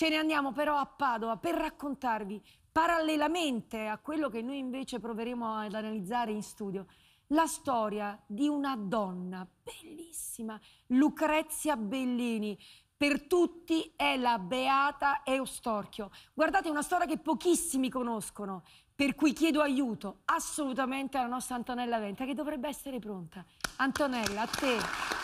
Ce ne andiamo però a Padova per raccontarvi, parallelamente a quello che noi invece proveremo ad analizzare in studio, la storia di una donna bellissima, Lucrezia Bellini. Per tutti è la beata Eustorchio. Guardate, è una storia che pochissimi conoscono, per cui chiedo aiuto assolutamente alla nostra Antonella Venta, che dovrebbe essere pronta. Antonella, a te.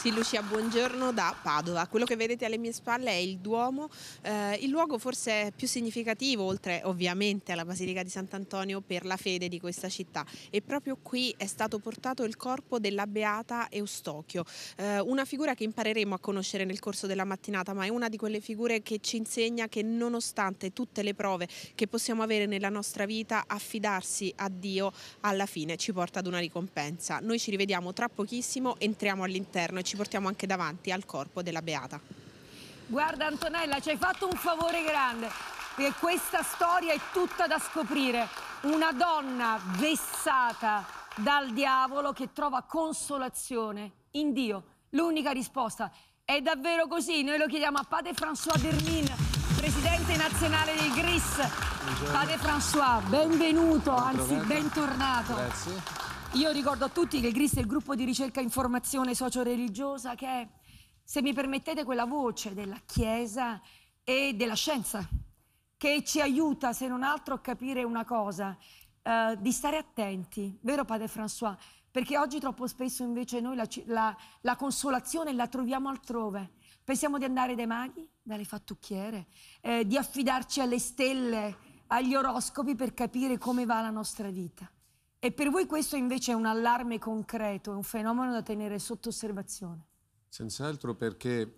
Sì, Lucia, buongiorno da Padova. Quello che vedete alle mie spalle è il Duomo, eh, il luogo forse più significativo, oltre ovviamente alla Basilica di Sant'Antonio, per la fede di questa città. E proprio qui è stato portato il corpo della Beata Eustochio, eh, una figura che impareremo a conoscere nel corso della mattinata, ma è una di quelle figure che ci insegna che nonostante tutte le prove che possiamo avere nella nostra vita, affidarsi a Dio alla fine ci porta ad una ricompensa. Noi ci rivediamo tra pochissimo, entriamo all'interno e ci ci portiamo anche davanti al corpo della Beata. Guarda Antonella, ci hai fatto un favore grande, perché questa storia è tutta da scoprire. Una donna vessata dal diavolo che trova consolazione in Dio. L'unica risposta è davvero così. Noi lo chiediamo a Padre François Dermin, presidente nazionale del GRIS. Padre François, benvenuto, anzi bentornato. Grazie. Io ricordo a tutti che il GRIS è il gruppo di ricerca e informazione socio-religiosa che è, se mi permettete, quella voce della Chiesa e della scienza che ci aiuta, se non altro, a capire una cosa, eh, di stare attenti, vero Padre François? Perché oggi troppo spesso invece noi la, la, la consolazione la troviamo altrove. Pensiamo di andare dai maghi, dalle fattucchiere, eh, di affidarci alle stelle, agli oroscopi per capire come va la nostra vita. E per voi questo invece è un allarme concreto, è un fenomeno da tenere sotto osservazione? Senz'altro perché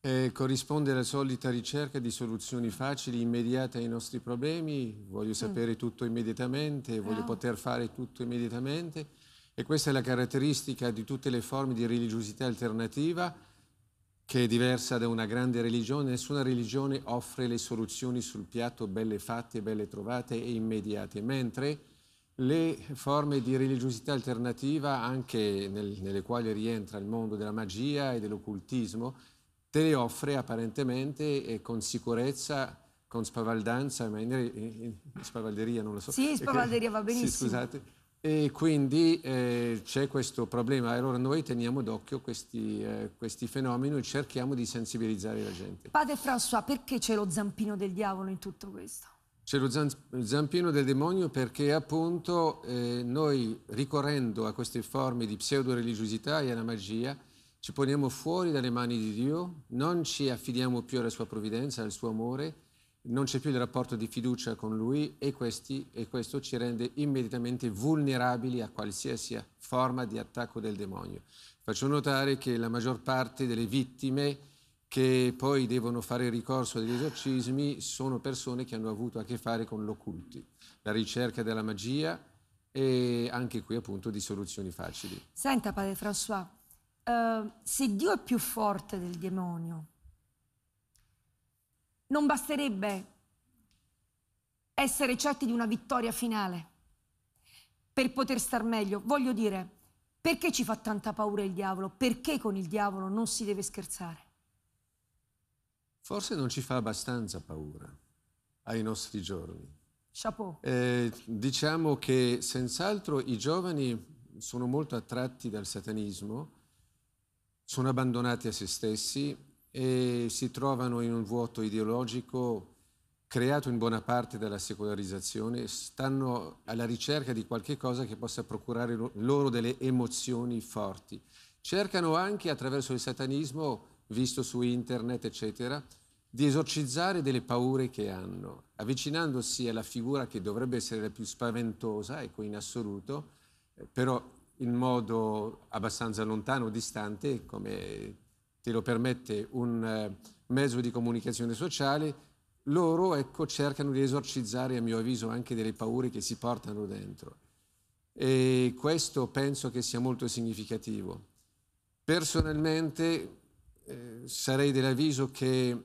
eh, corrisponde alla solita ricerca di soluzioni facili, immediate ai nostri problemi, voglio mm. sapere mm. tutto immediatamente, Bravo. voglio ah. poter fare tutto immediatamente e questa è la caratteristica di tutte le forme di religiosità alternativa che è diversa da una grande religione, nessuna religione offre le soluzioni sul piatto belle fatte, belle trovate e immediate, mentre le forme di religiosità alternativa, anche nel, nelle quali rientra il mondo della magia e dell'occultismo, te le offre apparentemente e con sicurezza, con spavaldanza, ma in, in, in spavalderia non lo so. Sì, spavalderia va benissimo. Sì, scusate. E quindi eh, c'è questo problema. Allora noi teniamo d'occhio questi, eh, questi, fenomeni e cerchiamo di sensibilizzare la gente. Padre François, perché c'è lo zampino del diavolo in tutto questo? C'è lo zampino del demonio perché appunto eh, noi ricorrendo a queste forme di pseudo-religiosità e alla magia ci poniamo fuori dalle mani di Dio, non ci affidiamo più alla sua provvidenza, al suo amore, non c'è più il rapporto di fiducia con Lui e, questi, e questo ci rende immediatamente vulnerabili a qualsiasi forma di attacco del demonio. Faccio notare che la maggior parte delle vittime che poi devono fare ricorso agli esorcismi sono persone che hanno avuto a che fare con l'occulti, la ricerca della magia e anche qui appunto di soluzioni facili. Senta padre François, eh, se Dio è più forte del demonio, non basterebbe essere certi di una vittoria finale per poter star meglio. Voglio dire, perché ci fa tanta paura il diavolo? Perché con il diavolo non si deve scherzare? forse non ci fa abbastanza paura ai nostri giorni. Eh, diciamo che senz'altro i giovani sono molto attratti dal satanismo, sono abbandonati a se stessi e si trovano in un vuoto ideologico creato in buona parte dalla secolarizzazione, stanno alla ricerca di qualche cosa che possa procurare loro delle emozioni forti. Cercano anche attraverso il satanismo visto su internet, eccetera, di esorcizzare delle paure che hanno, avvicinandosi alla figura che dovrebbe essere la più spaventosa, ecco in assoluto, eh, però in modo abbastanza lontano, distante, come te lo permette un eh, mezzo di comunicazione sociale, loro ecco, cercano di esorcizzare, a mio avviso, anche delle paure che si portano dentro. E questo penso che sia molto significativo. Personalmente sarei dell'avviso che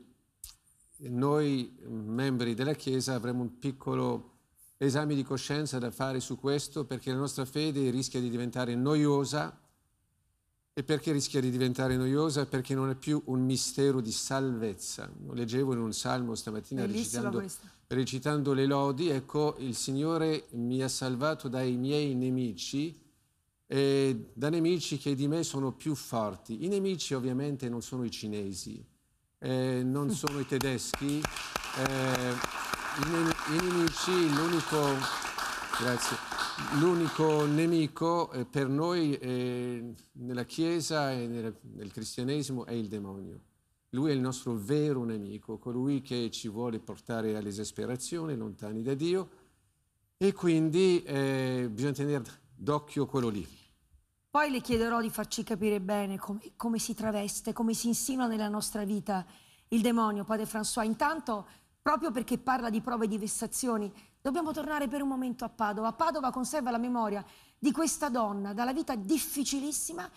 noi membri della Chiesa avremo un piccolo esame di coscienza da fare su questo perché la nostra fede rischia di diventare noiosa e perché rischia di diventare noiosa? Perché non è più un mistero di salvezza. Leggevo in un salmo stamattina recitando, recitando le lodi, ecco, il Signore mi ha salvato dai miei nemici e da nemici che di me sono più forti. I nemici ovviamente non sono i cinesi, eh, non mm. sono i tedeschi, eh, i, ne- i, nemici, l'unico, grazie, l'unico nemico eh, per noi eh, nella Chiesa e nel, nel cristianesimo è il demonio. Lui è il nostro vero nemico, colui che ci vuole portare all'esasperazione, lontani da Dio. E quindi eh, bisogna tenere D'occhio quello lì. Poi le chiederò di farci capire bene com come si traveste, come si insinua nella nostra vita il demonio, padre François. Intanto, proprio perché parla di prove di vessazioni, dobbiamo tornare per un momento a Padova. Padova conserva la memoria di questa donna dalla vita difficilissima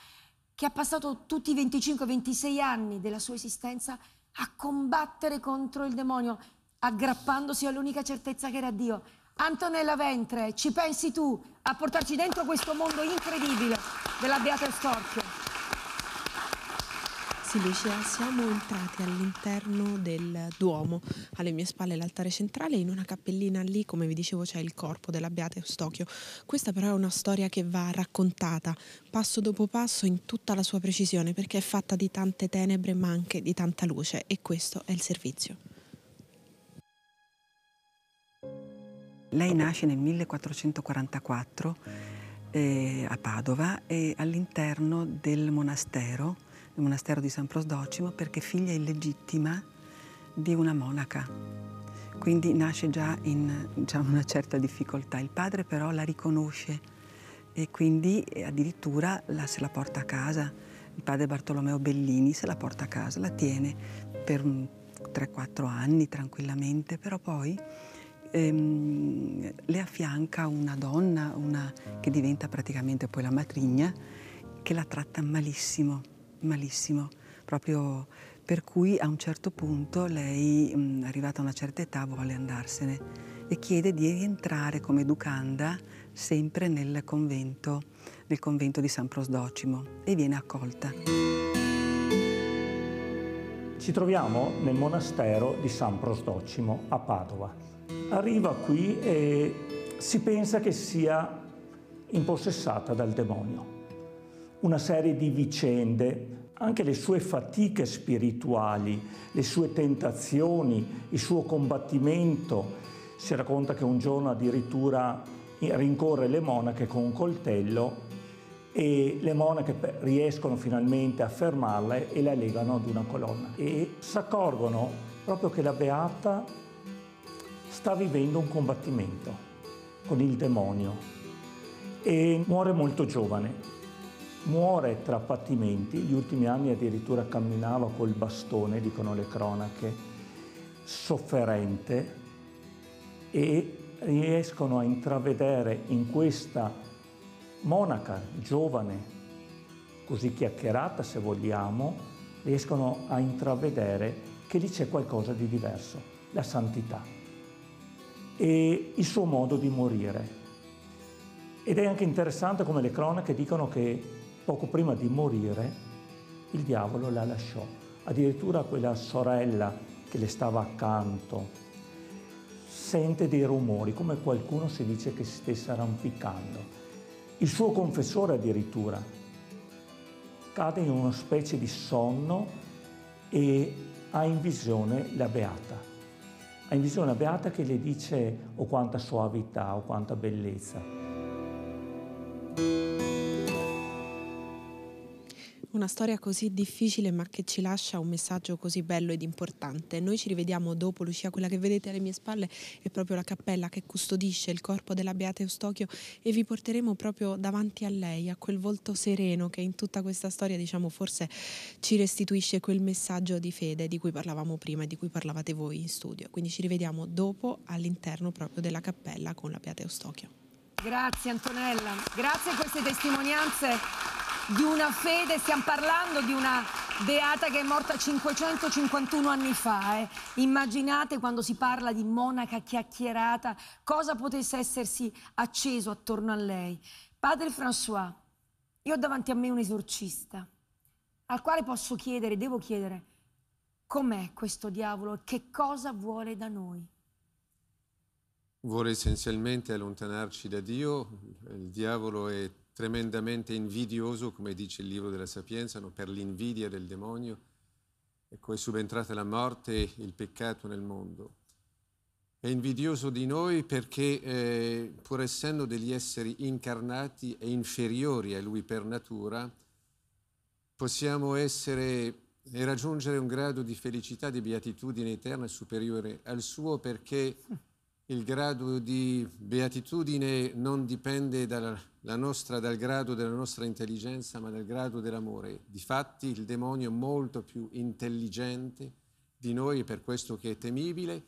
che ha passato tutti i 25-26 anni della sua esistenza a combattere contro il demonio, aggrappandosi all'unica certezza che era Dio. Antonella Ventre, ci pensi tu a portarci dentro questo mondo incredibile della Beata Storchio? Sì, Lucia, siamo entrati all'interno del Duomo, alle mie spalle l'altare centrale, in una cappellina lì, come vi dicevo, c'è il corpo della Beata Eustochio. Questa però è una storia che va raccontata passo dopo passo in tutta la sua precisione, perché è fatta di tante tenebre ma anche di tanta luce e questo è il servizio. Lei nasce nel 1444 eh, a Padova e all'interno del monastero, il monastero di San Prosdocimo, perché figlia illegittima di una monaca. Quindi nasce già in già una certa difficoltà. Il padre però la riconosce e quindi eh, addirittura la, se la porta a casa. Il padre Bartolomeo Bellini se la porta a casa, la tiene per 3-4 anni tranquillamente, però poi ehm, le affianca una donna una, che diventa praticamente poi la matrigna, che la tratta malissimo, malissimo, proprio per cui a un certo punto lei, mh, mm, arrivata a una certa età, vuole andarsene e chiede di rientrare come educanda sempre nel convento, nel convento di San Prosdocimo e viene accolta. Ci troviamo nel monastero di San Prosdocimo a Padova arriva qui e si pensa che sia impossessata dal demonio. Una serie di vicende, anche le sue fatiche spirituali, le sue tentazioni, il suo combattimento. Si racconta che un giorno addirittura rincorre le monache con un coltello e le monache riescono finalmente a fermarla e la legano ad una colonna e si accorgono proprio che la beata sta vivendo un combattimento con il demonio e muore molto giovane. Muore tra patimenti, gli ultimi anni addirittura camminava col bastone, dicono le cronache, sofferente e riescono a intravedere in questa monaca giovane, così chiacchierata se vogliamo, riescono a intravedere che lì c'è qualcosa di diverso, la santità e il suo modo di morire. Ed è anche interessante come le cronache dicono che poco prima di morire il diavolo la lasciò, addirittura quella sorella che le stava accanto sente dei rumori, come qualcuno si dice che si stesse arrampicando. Il suo confessore addirittura cade in una specie di sonno e ha in visione la beata ha in visione la Beata che le dice o oh, quanta soavità, o oh, quanta bellezza. Una storia così difficile ma che ci lascia un messaggio così bello ed importante. Noi ci rivediamo dopo, Lucia, quella che vedete alle mie spalle è proprio la cappella che custodisce il corpo della Beata Eustochio e vi porteremo proprio davanti a lei, a quel volto sereno che in tutta questa storia diciamo forse ci restituisce quel messaggio di fede di cui parlavamo prima e di cui parlavate voi in studio. Quindi ci rivediamo dopo all'interno proprio della cappella con la Beata Eustochio. Grazie Antonella, grazie a queste testimonianze di una fede, stiamo parlando di una beata che è morta 551 anni fa. Eh. Immaginate quando si parla di monaca chiacchierata cosa potesse essersi acceso attorno a lei. Padre François, io ho davanti a me un esorcista al quale posso chiedere, devo chiedere, com'è questo diavolo e che cosa vuole da noi? Vuole essenzialmente allontanarci da Dio, il diavolo è tremendamente invidioso, come dice il libro della Sapienza, no? per l'invidia del demonio. Ecco, è subentrata la morte e il peccato nel mondo. È invidioso di noi perché, eh, pur essendo degli esseri incarnati e inferiori a lui per natura, possiamo essere e raggiungere un grado di felicità, di beatitudine eterna superiore al suo perché il grado di beatitudine non dipende dalla, nostra, dal grado della nostra intelligenza, ma dal grado dell'amore. Difatti il demonio è molto più intelligente di noi, per questo che è temibile,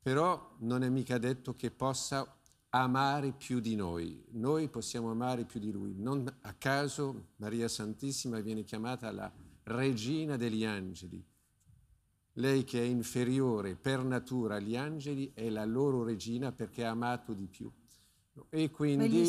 però non è mica detto che possa amare più di noi. Noi possiamo amare più di lui. Non a caso Maria Santissima viene chiamata la regina degli angeli, lei che è inferiore per natura agli angeli è la loro regina perché ha amato di più. E quindi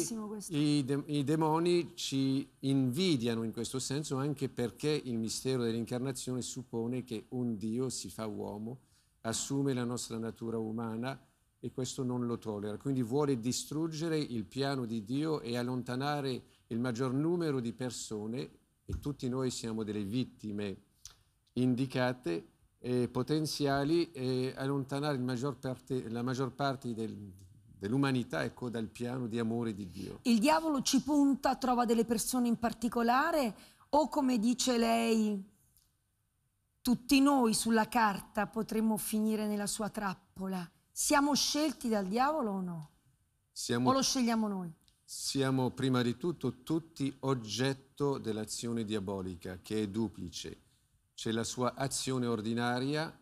i, de- i, demoni ci invidiano in questo senso anche perché il mistero dell'incarnazione suppone che un Dio si fa uomo, assume la nostra natura umana e questo non lo tollera. Quindi vuole distruggere il piano di Dio e allontanare il maggior numero di persone, e tutti noi siamo delle vittime indicate, eh, potenziali e allontanare maggior parte, la maggior parte del, dell'umanità ecco, dal piano di amore di Dio. Il diavolo ci punta, trova delle persone in particolare o come dice lei, tutti noi sulla carta potremmo finire nella sua trappola. Siamo scelti dal diavolo o no? Siamo, o lo scegliamo noi? Siamo prima di tutto tutti oggetto dell'azione diabolica che è duplice c'è la sua azione ordinaria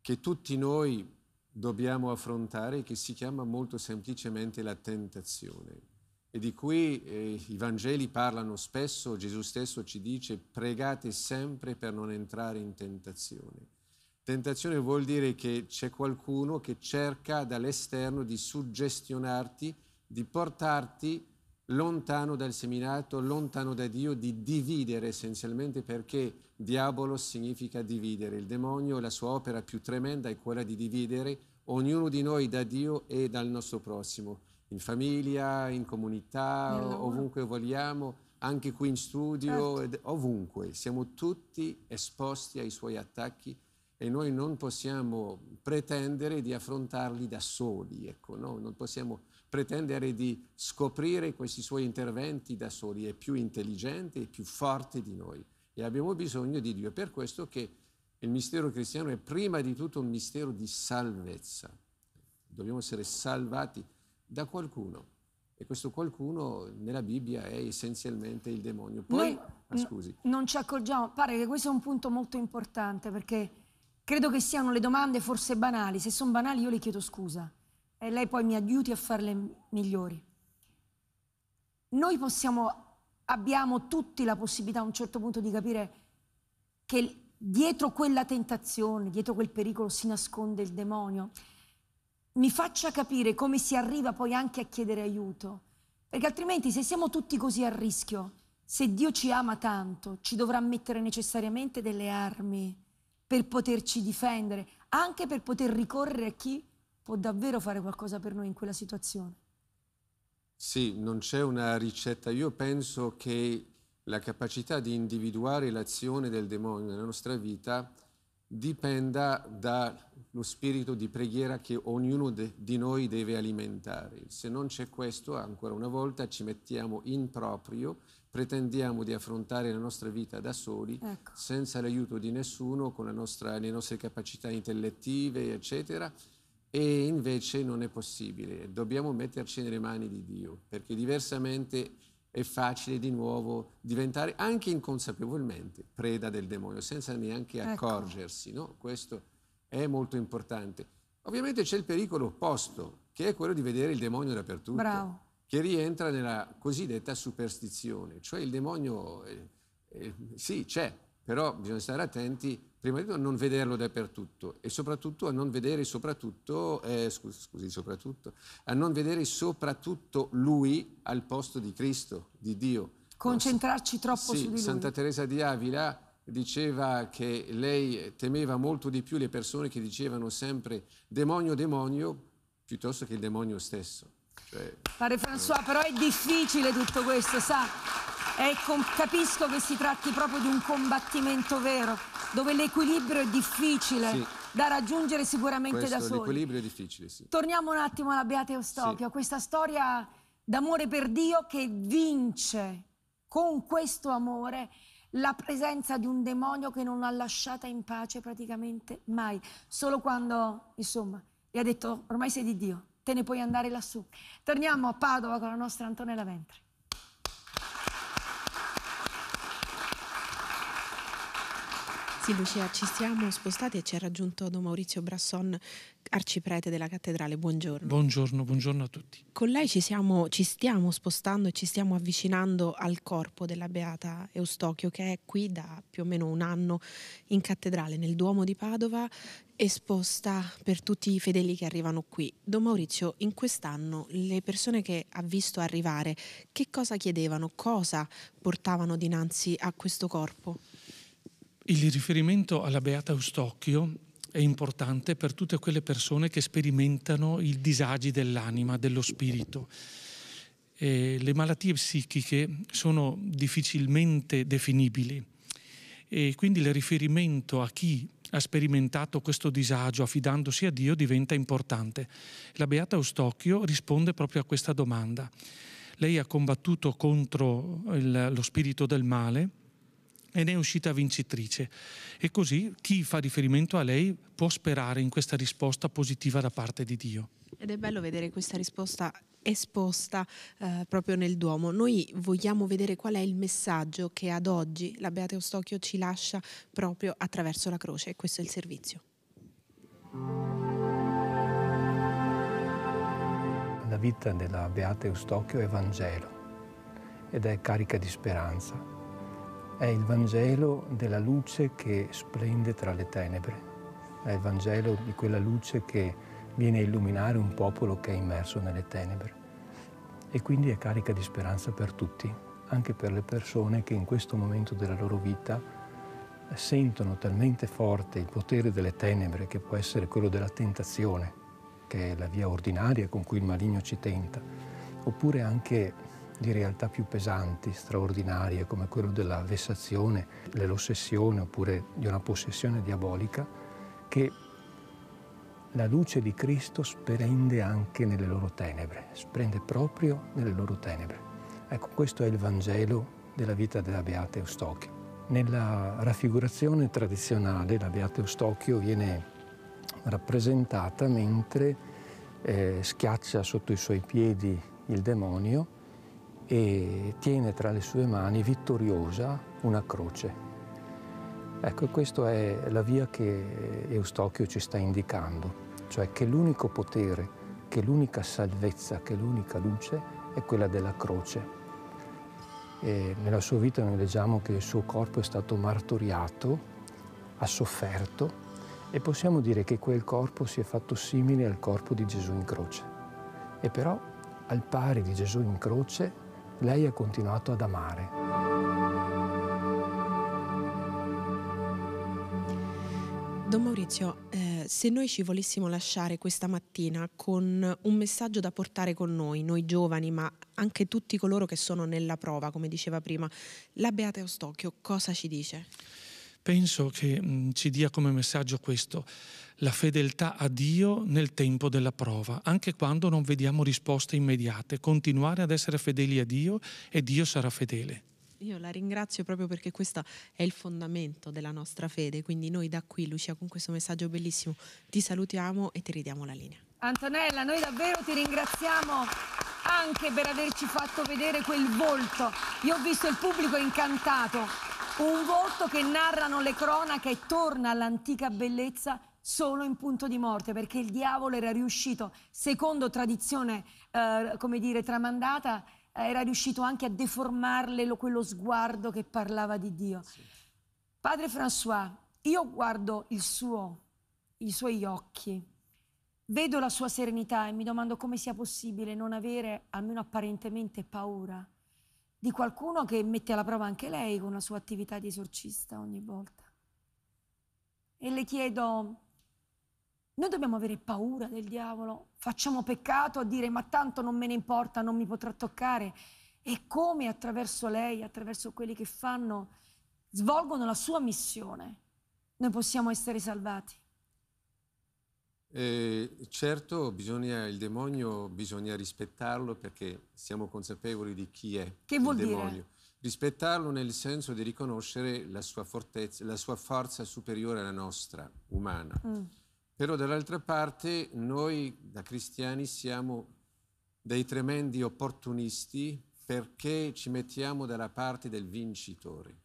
che tutti noi dobbiamo affrontare che si chiama molto semplicemente la tentazione. E di cui eh, i Vangeli parlano spesso, Gesù stesso ci dice pregate sempre per non entrare in tentazione. Tentazione vuol dire che c'è qualcuno che cerca dall'esterno di suggestionarti, di portarti lontano dal seminato, lontano da Dio, di dividere essenzialmente perché diavolo significa dividere. Il demonio, la sua opera più tremenda è quella di dividere ognuno di noi da Dio e dal nostro prossimo, in famiglia, in comunità, ovunque vogliamo, anche qui in studio, certo. ovunque. Siamo tutti esposti ai suoi attacchi e noi non possiamo pretendere di affrontarli da soli, ecco, no? non possiamo pretendere di scoprire questi suoi interventi da soli, è più intelligente e più forte di noi e abbiamo bisogno di Dio. È per questo che il mistero cristiano è prima di tutto un mistero di salvezza. Dobbiamo essere salvati da qualcuno e questo qualcuno nella Bibbia è essenzialmente il demonio. Poi, Noi, ah, scusi. N- non ci accorgiamo, pare che questo è un punto molto importante perché credo che siano le domande forse banali, se sono banali io le chiedo scusa e lei poi mi aiuti a farle migliori. Noi possiamo, abbiamo tutti la possibilità a un certo punto di capire che dietro quella tentazione, dietro quel pericolo si nasconde il demonio. Mi faccia capire come si arriva poi anche a chiedere aiuto, perché altrimenti se siamo tutti così a rischio, se Dio ci ama tanto, ci dovrà mettere necessariamente delle armi per poterci difendere, anche per poter ricorrere a chi può davvero fare qualcosa per noi in quella situazione. Sì, non c'è una ricetta. Io penso che la capacità di individuare l'azione del demonio nella nostra vita dipenda dallo spirito di preghiera che ognuno de, di noi deve alimentare. Se non c'è questo, ancora una volta ci mettiamo in proprio, pretendiamo di affrontare la nostra vita da soli, ecco. senza l'aiuto di nessuno, con nostra, le nostre capacità intellettive, eccetera e invece non è possibile, dobbiamo metterci nelle mani di Dio, perché diversamente è facile di nuovo diventare anche inconsapevolmente preda del demonio, senza neanche ecco. accorgersi. No? Questo è molto importante. Ovviamente c'è il pericolo opposto, che è quello di vedere il demonio dappertutto, Bravo. che rientra nella cosiddetta superstizione, cioè il demonio eh, eh, sì c'è, però bisogna stare attenti prima di tutto a non vederlo dappertutto e soprattutto a non vedere soprattutto, eh, scusi, scusi, soprattutto, a non vedere soprattutto lui al posto di Cristo, di Dio. Concentrarci troppo sì, su di lui. Santa Teresa di Avila diceva che lei temeva molto di più le persone che dicevano sempre demonio, demonio, piuttosto che il demonio stesso. Cioè, Pare François, però è difficile tutto questo, sa? Ecco, capisco che si tratti proprio di un combattimento vero, dove l'equilibrio è difficile. Sì. Da raggiungere sicuramente Questo, da soli. L'equilibrio è difficile, sì. Torniamo un attimo alla Beate Eustochio, sì. questa storia d'amore per Dio che vince con questo amore la presenza di un demonio che non ha lasciata in pace praticamente mai, solo quando, insomma, gli ha detto ormai sei di Dio, te ne puoi andare lassù. Torniamo a Padova con la nostra Antonella Ventre. Sì, Lucia, ci siamo spostati e ci ha raggiunto Don Maurizio Brasson, arciprete della cattedrale. Buongiorno. Buongiorno, buongiorno a tutti. Con lei ci, siamo, ci stiamo spostando e ci stiamo avvicinando al corpo della Beata Eustochio, che è qui da più o meno un anno in cattedrale, nel Duomo di Padova, esposta per tutti i fedeli che arrivano qui. Don Maurizio, in quest'anno le persone che ha visto arrivare, che cosa chiedevano, cosa portavano dinanzi a questo corpo? Il riferimento alla Beata Eustocchio è importante per tutte quelle persone che sperimentano i disagi dell'anima, dello spirito. Eh, le malattie psichiche sono difficilmente definibili e quindi il riferimento a chi ha sperimentato questo disagio affidandosi a Dio diventa importante. La Beata Eustocchio risponde proprio a questa domanda. Lei ha combattuto contro il, lo spirito del male e ne è uscita vincitrice. E così chi fa riferimento a lei può sperare in questa risposta positiva da parte di Dio. Ed è bello vedere questa risposta esposta eh, proprio nel Duomo. Noi vogliamo vedere qual è il messaggio che ad oggi la Beate Eustachio ci lascia proprio attraverso la croce questo è il servizio. La vita della Beate Eustochio è Vangelo ed è carica di speranza. È il Vangelo della luce che splende tra le tenebre, è il Vangelo di quella luce che viene a illuminare un popolo che è immerso nelle tenebre e quindi è carica di speranza per tutti, anche per le persone che in questo momento della loro vita sentono talmente forte il potere delle tenebre che può essere quello della tentazione, che è la via ordinaria con cui il maligno ci tenta, oppure anche di realtà più pesanti, straordinarie, come quello della vessazione, dell'ossessione oppure di una possessione diabolica, che la luce di Cristo splende anche nelle loro tenebre, splende proprio nelle loro tenebre. Ecco, questo è il Vangelo della vita della Beata Eustochio. Nella raffigurazione tradizionale la Beata Eustochio viene rappresentata mentre eh, schiaccia sotto i suoi piedi il demonio e tiene tra le sue mani vittoriosa una croce. Ecco, questa è la via che Eustochio ci sta indicando, cioè che l'unico potere, che l'unica salvezza, che l'unica luce è quella della croce. E nella sua vita noi leggiamo che il suo corpo è stato martoriato, ha sofferto e possiamo dire che quel corpo si è fatto simile al corpo di Gesù in croce. E però al pari di Gesù in croce lei ha continuato ad amare. Don Maurizio, eh, se noi ci volessimo lasciare questa mattina con un messaggio da portare con noi, noi giovani, ma anche tutti coloro che sono nella prova, come diceva prima, la Beata Eustocchio cosa ci dice? penso che mh, mm, ci dia come messaggio questo, la fedeltà a Dio nel tempo della prova, anche quando non vediamo risposte immediate, continuare ad essere fedeli a Dio e Dio sarà fedele. Io la ringrazio proprio perché questo è il fondamento della nostra fede, quindi noi da qui, Lucia, con questo messaggio bellissimo, ti salutiamo e ti ridiamo la linea. Antonella, noi davvero ti ringraziamo anche per averci fatto vedere quel volto. Io ho visto il pubblico incantato, un volto che narrano le cronache e torna all'antica bellezza solo in punto di morte, perché il diavolo era riuscito, secondo tradizione, eh, come dire, tramandata, eh, era riuscito anche a deformarle lo, quello sguardo che parlava di Dio. Sì. Padre François, io guardo suo, i suoi occhi, vedo la sua serenità e mi domando come sia possibile non avere, almeno apparentemente, paura di qualcuno che mette alla prova anche lei con la sua attività di esorcista ogni volta. E le chiedo, noi dobbiamo avere paura del diavolo, facciamo peccato a dire ma tanto non me ne importa, non mi potrà toccare. E come attraverso lei, attraverso quelli che fanno, svolgono la sua missione, noi possiamo essere salvati. Eh, certo, bisogna, il demonio bisogna rispettarlo perché siamo consapevoli di chi è che vuol il demonio. Dire? Rispettarlo nel senso di riconoscere la sua, fortezza, la sua forza superiore alla nostra, umana. Mm. Però dall'altra parte noi da cristiani siamo dei tremendi opportunisti perché ci mettiamo dalla parte del vincitore.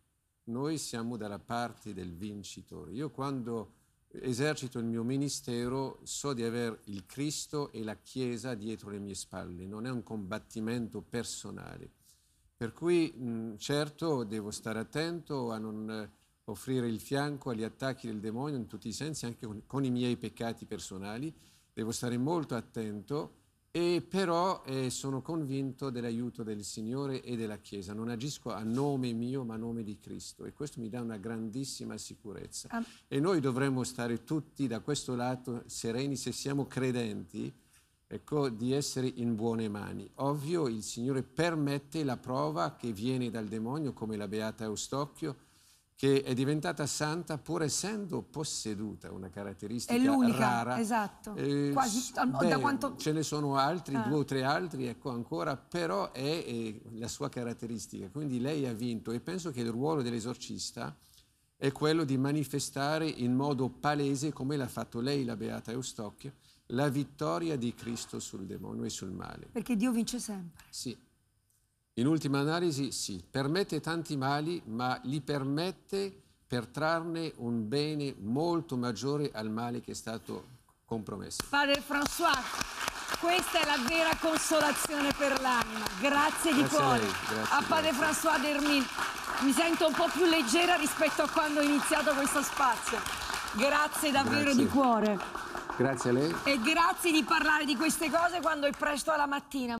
Noi siamo dalla parte del vincitore. Io quando esercito il mio ministero, so di avere il Cristo e la Chiesa dietro le mie spalle, non è un combattimento personale. Per cui certo devo stare attento a non eh, offrire il fianco agli attacchi del demonio in tutti i sensi, anche con, con i miei peccati personali, devo stare molto attento e però eh, sono convinto dell'aiuto del Signore e della Chiesa. Non agisco a nome mio, ma a nome di Cristo e questo mi dà una grandissima sicurezza. Ah. E noi dovremmo stare tutti da questo lato sereni se siamo credenti. Ecco, di essere in buone mani. Ovvio, il Signore permette la prova che viene dal demonio, come la beata Eustocchio, che è diventata santa pur essendo posseduta, una caratteristica è l'unica, rara. Esatto, eh, quasi beh, da quanto... Ce ne sono altri, ah. due o tre altri, ecco ancora, però è, è, la sua caratteristica. Quindi lei ha vinto e penso che il ruolo dell'esorcista è quello di manifestare in modo palese, come l'ha fatto lei, la Beata Eustochio, la vittoria di Cristo sul demonio e sul male. Perché Dio vince sempre. Sì. In ultima analisi, sì, permette tanti mali, ma li permette per trarne un bene molto maggiore al male che è stato compromesso. Padre François, questa è la vera consolazione per l'anima. Grazie di grazie cuore. A, grazie, a Padre grazie. François Dermin. Mi sento un po' più leggera rispetto a quando ho iniziato questo spazio. Grazie davvero di cuore. Grazie a lei. E grazie di parlare di queste cose quando è presto alla mattina.